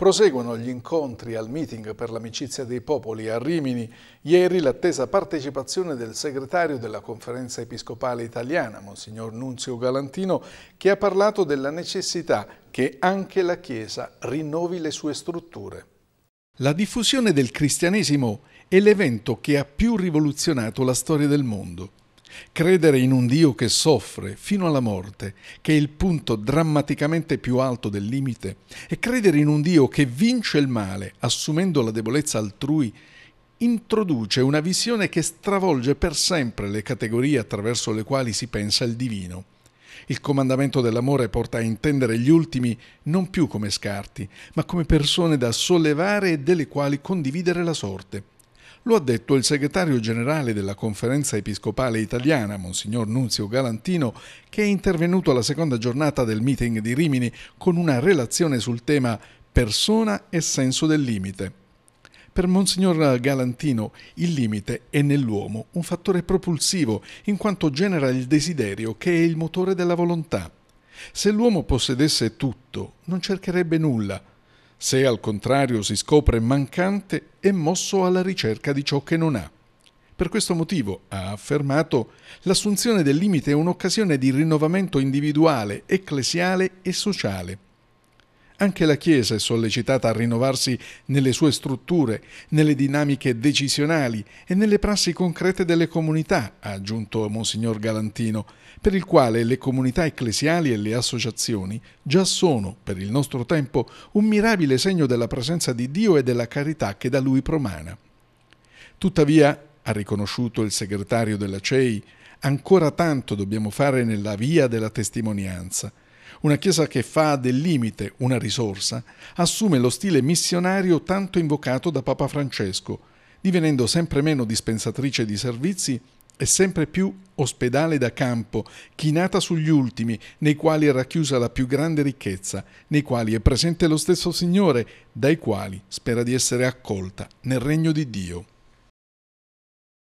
Proseguono gli incontri al meeting per l'amicizia dei popoli a Rimini. Ieri l'attesa partecipazione del segretario della Conferenza Episcopale Italiana, Monsignor Nunzio Galantino, che ha parlato della necessità che anche la Chiesa rinnovi le sue strutture. La diffusione del cristianesimo è l'evento che ha più rivoluzionato la storia del mondo. Credere in un Dio che soffre fino alla morte, che è il punto drammaticamente più alto del limite, e credere in un Dio che vince il male assumendo la debolezza altrui, introduce una visione che stravolge per sempre le categorie attraverso le quali si pensa il divino. Il comandamento dell'amore porta a intendere gli ultimi non più come scarti, ma come persone da sollevare e delle quali condividere la sorte. Lo ha detto il segretario generale della Conferenza Episcopale Italiana, Monsignor Nunzio Galantino, che è intervenuto alla seconda giornata del meeting di Rimini con una relazione sul tema persona e senso del limite. Per Monsignor Galantino il limite è nell'uomo un fattore propulsivo in quanto genera il desiderio che è il motore della volontà. Se l'uomo possedesse tutto, non cercherebbe nulla, se al contrario si scopre mancante, è mosso alla ricerca di ciò che non ha. Per questo motivo, ha affermato, l'assunzione del limite è un'occasione di rinnovamento individuale, ecclesiale e sociale anche la Chiesa è sollecitata a rinnovarsi nelle sue strutture, nelle dinamiche decisionali e nelle prassi concrete delle comunità, ha aggiunto Monsignor Galantino, per il quale le comunità ecclesiali e le associazioni già sono, per il nostro tempo, un mirabile segno della presenza di Dio e della carità che da Lui promana. Tuttavia, ha riconosciuto il segretario della CEI, ancora tanto dobbiamo fare nella via della testimonianza – una Chiesa che fa del limite una risorsa assume lo stile missionario tanto invocato da Papa Francesco, divenendo sempre meno dispensatrice di servizi e sempre più ospedale da campo, chinata sugli ultimi, nei quali è racchiusa la più grande ricchezza, nei quali è presente lo stesso Signore, dai quali spera di essere accolta nel regno di Dio.